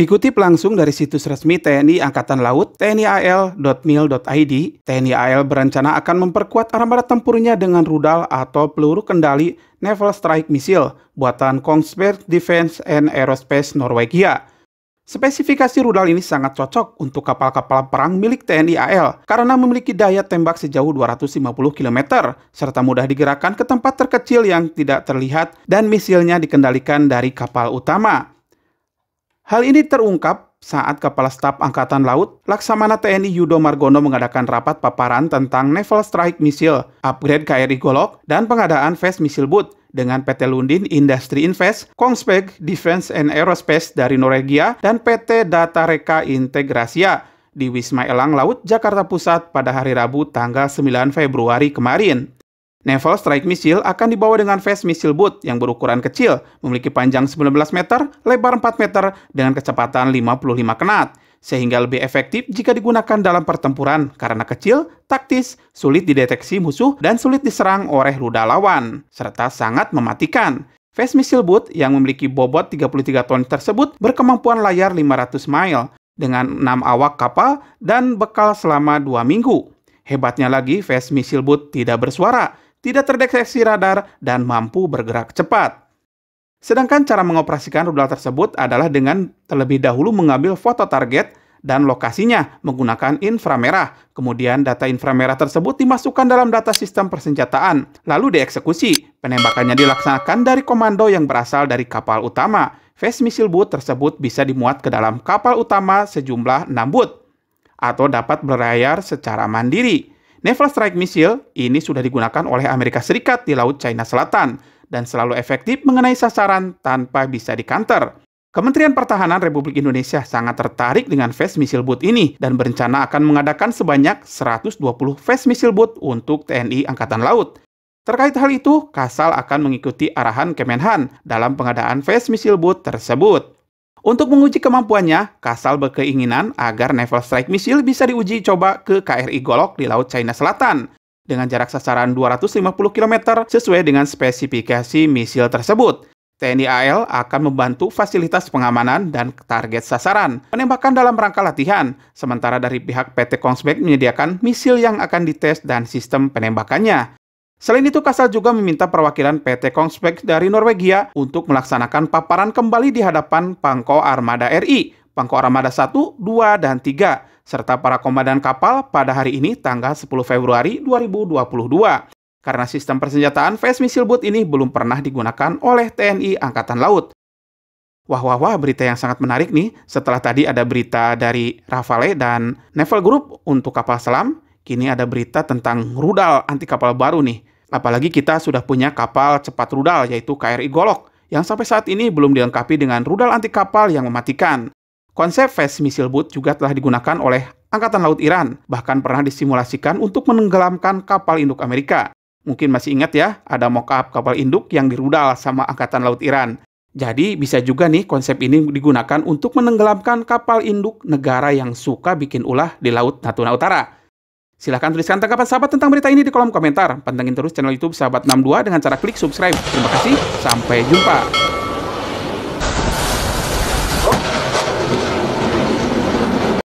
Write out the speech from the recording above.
Dikutip langsung dari situs resmi TNI Angkatan Laut, tnial.mil.id, TNI AL berencana akan memperkuat armada tempurnya dengan rudal atau peluru kendali Naval Strike Missile buatan Kongsberg Defense and Aerospace Norwegia. Spesifikasi rudal ini sangat cocok untuk kapal-kapal perang milik TNI AL karena memiliki daya tembak sejauh 250 km serta mudah digerakkan ke tempat terkecil yang tidak terlihat dan misilnya dikendalikan dari kapal utama. Hal ini terungkap saat Kepala Staf Angkatan Laut Laksamana TNI Yudo Margono mengadakan rapat paparan tentang Naval Strike Missile, upgrade KRI Golok, dan pengadaan Fast Missile Boot dengan PT Lundin Industry Invest, Kongsberg Defense and Aerospace dari Norwegia, dan PT Data Reka Integrasia di Wisma Elang Laut, Jakarta Pusat pada hari Rabu tanggal 9 Februari kemarin. Naval Strike Missile akan dibawa dengan Fast Missile Boot yang berukuran kecil, memiliki panjang 19 meter, lebar 4 meter, dengan kecepatan 55 knot, sehingga lebih efektif jika digunakan dalam pertempuran karena kecil, taktis, sulit dideteksi musuh, dan sulit diserang oleh rudal lawan, serta sangat mematikan. Fast Missile Boot yang memiliki bobot 33 ton tersebut berkemampuan layar 500 mil, dengan 6 awak kapal dan bekal selama 2 minggu. Hebatnya lagi, Fast Missile Boot tidak bersuara, tidak terdeteksi radar, dan mampu bergerak cepat. Sedangkan cara mengoperasikan rudal tersebut adalah dengan terlebih dahulu mengambil foto target dan lokasinya menggunakan inframerah. Kemudian data inframerah tersebut dimasukkan dalam data sistem persenjataan, lalu dieksekusi. Penembakannya dilaksanakan dari komando yang berasal dari kapal utama. Face missile boot tersebut bisa dimuat ke dalam kapal utama sejumlah 6 boot, atau dapat berlayar secara mandiri. Naval Strike Missile ini sudah digunakan oleh Amerika Serikat di Laut China Selatan dan selalu efektif mengenai sasaran tanpa bisa dikanter. Kementerian Pertahanan Republik Indonesia sangat tertarik dengan Fast Missile Boot ini dan berencana akan mengadakan sebanyak 120 Fast Missile Boot untuk TNI Angkatan Laut. Terkait hal itu, Kasal akan mengikuti arahan Kemenhan dalam pengadaan Fast Missile Boot tersebut. Untuk menguji kemampuannya, Kasal berkeinginan agar Naval Strike Missile bisa diuji coba ke KRI Golok di Laut China Selatan dengan jarak sasaran 250 km sesuai dengan spesifikasi misil tersebut. TNI AL akan membantu fasilitas pengamanan dan target sasaran, penembakan dalam rangka latihan, sementara dari pihak PT Kongsberg menyediakan misil yang akan dites dan sistem penembakannya. Selain itu, Kasal juga meminta perwakilan PT Kongsberg dari Norwegia untuk melaksanakan paparan kembali di hadapan Pangko Armada RI, Pangko Armada 1, 2, dan 3, serta para komandan kapal pada hari ini tanggal 10 Februari 2022. Karena sistem persenjataan VS Missile Boot ini belum pernah digunakan oleh TNI Angkatan Laut. Wah, wah, wah, berita yang sangat menarik nih. Setelah tadi ada berita dari Rafale dan Naval Group untuk kapal selam, Kini ada berita tentang rudal anti kapal baru nih. Apalagi kita sudah punya kapal cepat rudal yaitu KRI Golok yang sampai saat ini belum dilengkapi dengan rudal anti kapal yang mematikan. Konsep Fast Missile Boot juga telah digunakan oleh Angkatan Laut Iran, bahkan pernah disimulasikan untuk menenggelamkan kapal induk Amerika. Mungkin masih ingat ya, ada mock-up kapal induk yang dirudal sama Angkatan Laut Iran. Jadi bisa juga nih konsep ini digunakan untuk menenggelamkan kapal induk negara yang suka bikin ulah di Laut Natuna Utara. Silahkan tuliskan tanggapan sahabat tentang berita ini di kolom komentar. Pantengin terus channel YouTube Sahabat 62 dengan cara klik subscribe. Terima kasih, sampai jumpa.